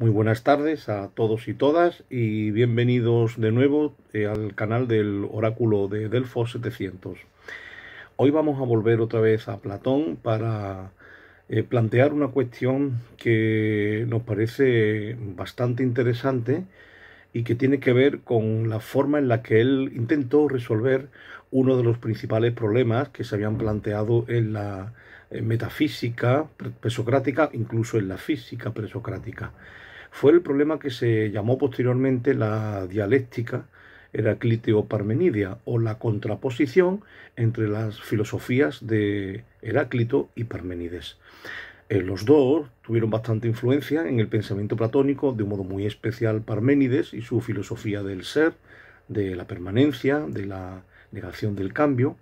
Muy buenas tardes a todos y todas y bienvenidos de nuevo eh, al canal del oráculo de Delfos 700. Hoy vamos a volver otra vez a Platón para eh, plantear una cuestión que nos parece bastante interesante y que tiene que ver con la forma en la que él intentó resolver uno de los principales problemas que se habían planteado en la eh, metafísica presocrática, incluso en la física presocrática fue el problema que se llamó posteriormente la dialéctica Heracliteo-Parmenidia o la contraposición entre las filosofías de Heráclito y Parmenides. Eh, los dos tuvieron bastante influencia en el pensamiento platónico, de un modo muy especial Parménides y su filosofía del ser, de la permanencia, de la negación del cambio,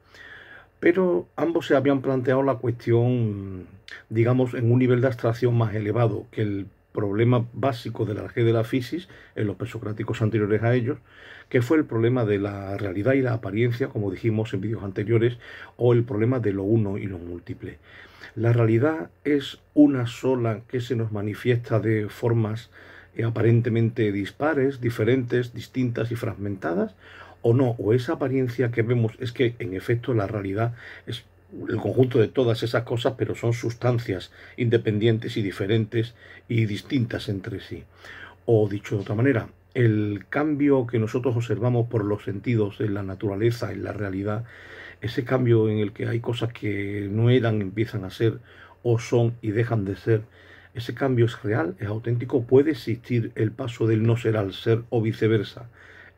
pero ambos se habían planteado la cuestión, digamos, en un nivel de abstracción más elevado que el problema básico de la G de la física en los presocráticos anteriores a ellos, que fue el problema de la realidad y la apariencia, como dijimos en vídeos anteriores, o el problema de lo uno y lo múltiple. La realidad es una sola que se nos manifiesta de formas eh, aparentemente dispares, diferentes, distintas y fragmentadas, o no, o esa apariencia que vemos es que en efecto la realidad es el conjunto de todas esas cosas, pero son sustancias independientes y diferentes y distintas entre sí. O dicho de otra manera, el cambio que nosotros observamos por los sentidos en la naturaleza, en la realidad, ese cambio en el que hay cosas que no eran, empiezan a ser, o son y dejan de ser, ese cambio es real, es auténtico, puede existir el paso del no ser al ser o viceversa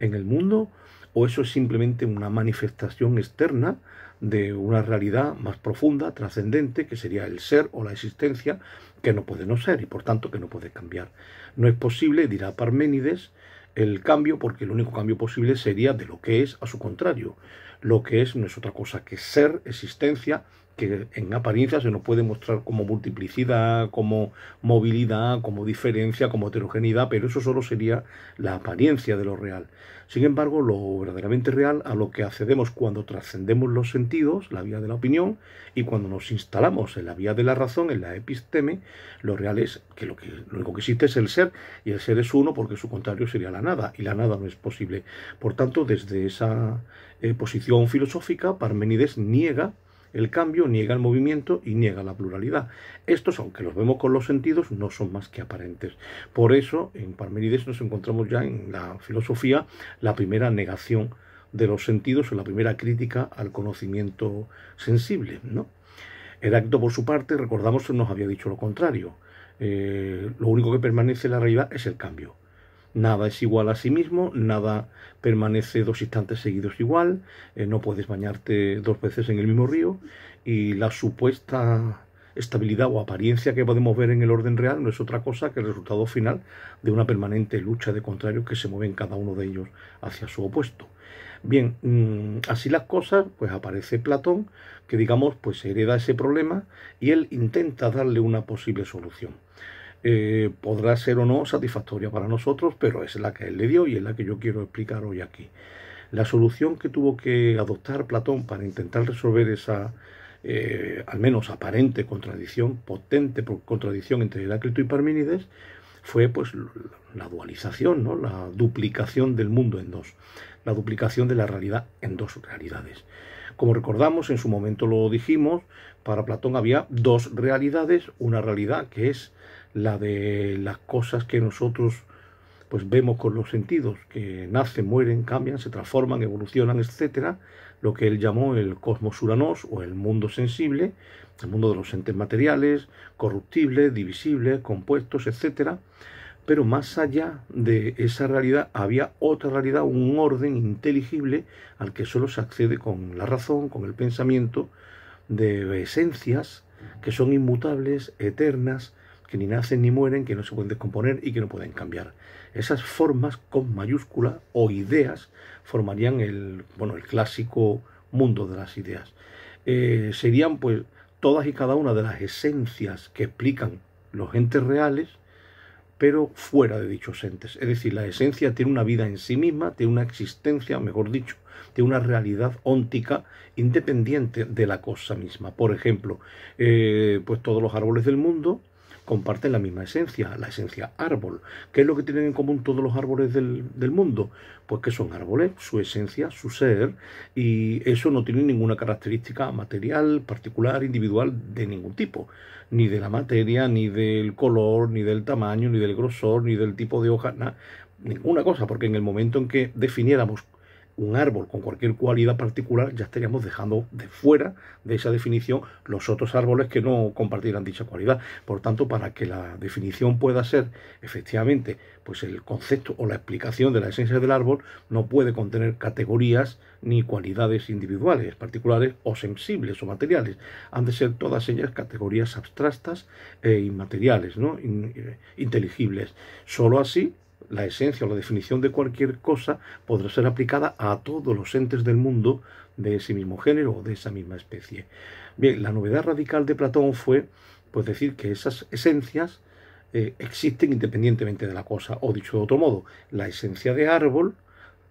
en el mundo o eso es simplemente una manifestación externa de una realidad más profunda, trascendente, que sería el ser o la existencia, que no puede no ser y por tanto que no puede cambiar. No es posible, dirá Parménides, el cambio porque el único cambio posible sería de lo que es a su contrario. Lo que es no es otra cosa que ser, existencia, que en apariencia se nos puede mostrar como multiplicidad, como movilidad, como diferencia, como heterogeneidad, pero eso solo sería la apariencia de lo real. Sin embargo, lo verdaderamente real a lo que accedemos cuando trascendemos los sentidos, la vía de la opinión, y cuando nos instalamos en la vía de la razón, en la episteme, lo real es que lo, que lo único que existe es el ser, y el ser es uno porque su contrario sería la nada, y la nada no es posible. Por tanto, desde esa eh, posición filosófica, Parmenides niega el cambio niega el movimiento y niega la pluralidad. Estos, aunque los vemos con los sentidos, no son más que aparentes. Por eso, en Parmenides nos encontramos ya en la filosofía la primera negación de los sentidos o la primera crítica al conocimiento sensible. ¿no? acto por su parte, recordamos, nos había dicho lo contrario. Eh, lo único que permanece en la realidad es el cambio. Nada es igual a sí mismo, nada permanece dos instantes seguidos igual, eh, no puedes bañarte dos veces en el mismo río y la supuesta estabilidad o apariencia que podemos ver en el orden real no es otra cosa que el resultado final de una permanente lucha de contrarios que se mueven cada uno de ellos hacia su opuesto. Bien, mm, así las cosas, pues aparece Platón, que digamos, pues hereda ese problema y él intenta darle una posible solución. Eh, podrá ser o no satisfactoria para nosotros, pero es la que él le dio y es la que yo quiero explicar hoy aquí. La solución que tuvo que adoptar Platón para intentar resolver esa, eh, al menos aparente contradicción, potente contradicción entre Heráclito y Parménides, fue pues la dualización, ¿no? la duplicación del mundo en dos, la duplicación de la realidad en dos realidades. Como recordamos, en su momento lo dijimos, para Platón había dos realidades, una realidad que es la de las cosas que nosotros pues vemos con los sentidos, que nacen, mueren, cambian, se transforman, evolucionan, etcétera, lo que él llamó el cosmos uranos o el mundo sensible, el mundo de los entes materiales, corruptibles, divisibles, compuestos, etcétera. Pero más allá de esa realidad había otra realidad, un orden inteligible al que solo se accede con la razón, con el pensamiento, de esencias que son inmutables, eternas, que ni nacen ni mueren, que no se pueden descomponer y que no pueden cambiar. Esas formas con mayúscula o ideas formarían el, bueno, el clásico mundo de las ideas. Eh, serían pues todas y cada una de las esencias que explican los entes reales, pero fuera de dichos entes. Es decir, la esencia tiene una vida en sí misma, tiene una existencia, mejor dicho, tiene una realidad óntica independiente de la cosa misma. Por ejemplo, eh, pues todos los árboles del mundo comparten la misma esencia, la esencia árbol. ¿Qué es lo que tienen en común todos los árboles del, mundo? Pues que son árboles, su esencia, su ser, y eso no tiene ninguna característica material, particular, individual de ningún tipo, ni de la materia, ni del color, ni del tamaño, ni del grosor, ni del tipo de hoja, nada ninguna cosa, porque en el momento en que definiéramos un árbol con cualquier cualidad particular, ya estaríamos dejando de fuera de esa definición los otros árboles que no compartieran dicha cualidad. Por tanto, para que la definición pueda ser efectivamente pues el concepto o la explicación de la esencia del árbol, no puede contener categorías ni cualidades individuales, particulares o sensibles o materiales. Han de ser todas ellas categorías abstractas e inmateriales, ¿no? Eh, inteligibles. Solo así la esencia o la definición de cualquier cosa podrá ser aplicada a todos los entes del mundo de ese mismo género o de esa misma especie. Bien, la novedad radical de Platón fue pues decir que esas esencias eh, existen independientemente de la cosa, o dicho de otro modo, la esencia de árbol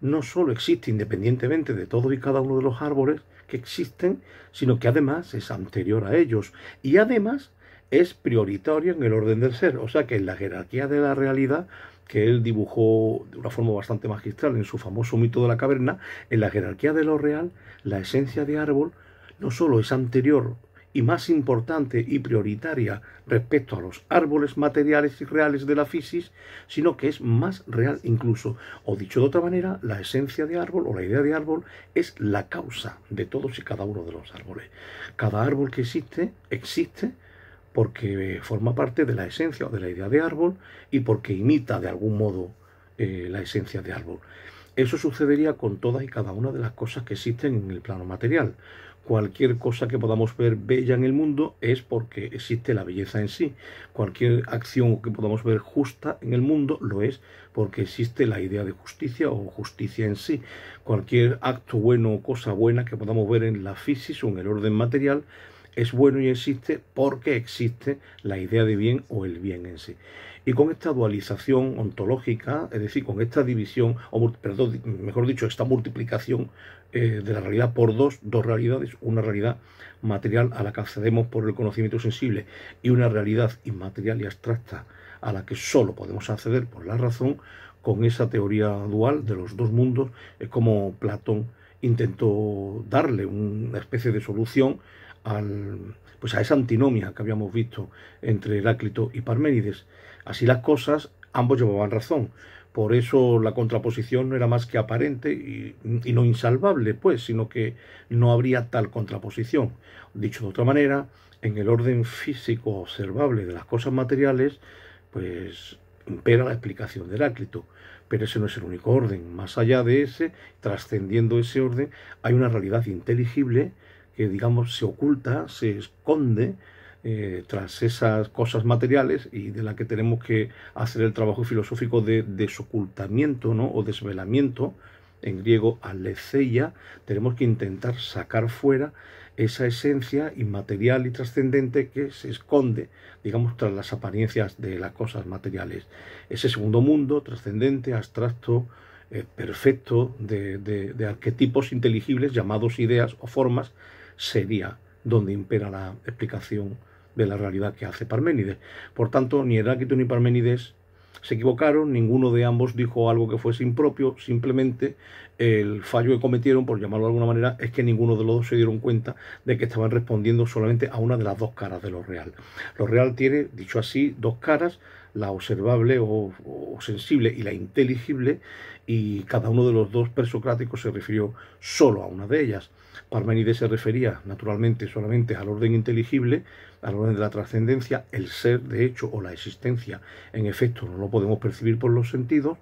no solo existe independientemente de todo y cada uno de los árboles que existen, sino que además es anterior a ellos y además es prioritario en el orden del ser, o sea que en la jerarquía de la realidad que él dibujó de una forma bastante magistral en su famoso mito de la caverna, en la jerarquía de lo real, la esencia de árbol no solo es anterior y más importante y prioritaria respecto a los árboles materiales y reales de la física, sino que es más real incluso. O dicho de otra manera, la esencia de árbol o la idea de árbol es la causa de todos y cada uno de los árboles. Cada árbol que existe existe porque forma parte de la esencia o de la idea de árbol y porque imita de algún modo eh, la esencia de árbol. Eso sucedería con todas y cada una de las cosas que existen en el plano material. Cualquier cosa que podamos ver bella en el mundo es porque existe la belleza en sí. Cualquier acción que podamos ver justa en el mundo lo es porque existe la idea de justicia o justicia en sí. Cualquier acto bueno o cosa buena que podamos ver en la física o en el orden material es bueno y existe porque existe la idea de bien o el bien en sí. Y con esta dualización ontológica, es decir, con esta división, o mejor dicho, esta multiplicación eh, de la realidad por dos, dos realidades, una realidad material a la que accedemos por el conocimiento sensible y una realidad inmaterial y abstracta a la que solo podemos acceder por la razón, con esa teoría dual de los dos mundos, es como Platón intentó darle una especie de solución pues a esa antinomia que habíamos visto entre Heráclito y Parménides. Así las cosas, ambos llevaban razón. Por eso la contraposición no era más que aparente y, no insalvable, pues, sino que no habría tal contraposición. Dicho de otra manera, en el orden físico observable de las cosas materiales, pues impera la explicación de Heráclito. Pero ese no es el único orden. Más allá de ese, trascendiendo ese orden, hay una realidad inteligible que digamos se oculta, se esconde eh, tras esas cosas materiales y de la que tenemos que hacer el trabajo filosófico de desocultamiento ¿no? o desvelamiento, en griego aleceia, tenemos que intentar sacar fuera esa esencia inmaterial y trascendente que se esconde, digamos, tras las apariencias de las cosas materiales. Ese segundo mundo trascendente, abstracto, eh, perfecto, de arquetipos inteligibles llamados ideas o formas, sería donde impera la explicación de la realidad que hace Parménides. Por tanto, ni Heráclito ni Parménides se equivocaron, ninguno de ambos dijo algo que fuese impropio, simplemente el fallo que cometieron, por llamarlo de alguna manera, es que ninguno de los dos se dieron cuenta de que estaban respondiendo solamente a una de las dos caras de lo real. Lo real tiene, dicho así, dos caras, la observable o, sensible y la inteligible, y cada uno de los dos persocráticos se refirió solo a una de ellas. Parmenides se refería naturalmente solamente al orden inteligible, al orden de la trascendencia, el ser de hecho o la existencia. En efecto, no lo podemos percibir por los sentidos,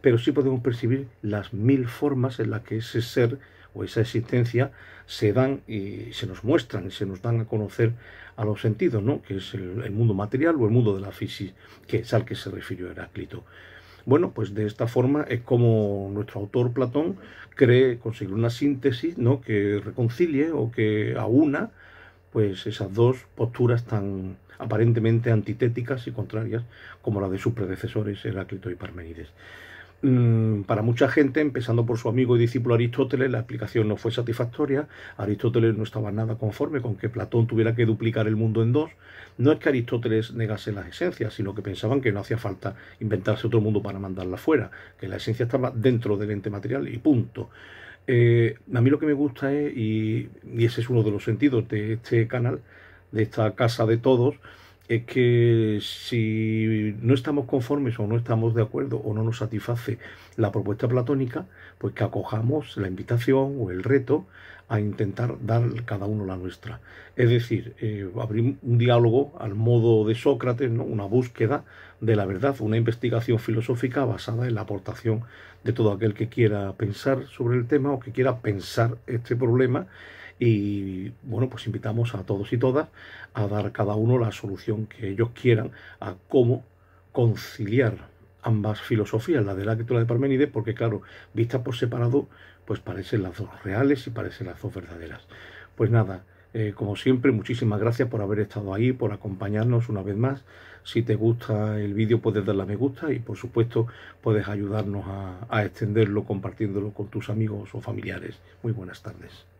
pero sí podemos percibir las mil formas en las que ese ser o esa existencia se dan y se nos muestran y se nos dan a conocer a los sentidos, ¿no? que es el, mundo material o el mundo de la física, que es al que se refirió Heráclito. Bueno, pues de esta forma es como nuestro autor Platón cree conseguir una síntesis ¿no? que reconcilie o que aúna pues esas dos posturas tan aparentemente antitéticas y contrarias como la de sus predecesores Heráclito y Parmenides. Mm, para mucha gente, empezando por su amigo y discípulo Aristóteles, la explicación no fue satisfactoria. Aristóteles no estaba nada conforme con que Platón tuviera que duplicar el mundo en dos. No es que Aristóteles negase las esencias, sino que pensaban que no hacía falta inventarse otro mundo para mandarla fuera, que la esencia estaba dentro del ente material y punto. Eh, a mí lo que me gusta es, y ese es uno de los sentidos de este canal, de esta casa de todos, es que si no estamos conformes o no estamos de acuerdo o no nos satisface la propuesta platónica, pues que acojamos la invitación o el reto a intentar dar cada uno la nuestra. Es decir, eh, abrir un diálogo al modo de Sócrates, ¿no? una búsqueda de la verdad, una investigación filosófica basada en la aportación de todo aquel que quiera pensar sobre el tema o que quiera pensar este problema y bueno, pues invitamos a todos y todas a dar cada uno la solución que ellos quieran a cómo conciliar ambas filosofías, la de la y de Parménides, porque claro, vistas por separado, pues parecen las dos reales y parecen las dos verdaderas. Pues nada, eh, como siempre, muchísimas gracias por haber estado ahí, por acompañarnos una vez más. Si te gusta el vídeo puedes darle a me gusta y por supuesto puedes ayudarnos a, a extenderlo compartiéndolo con tus amigos o familiares. Muy buenas tardes.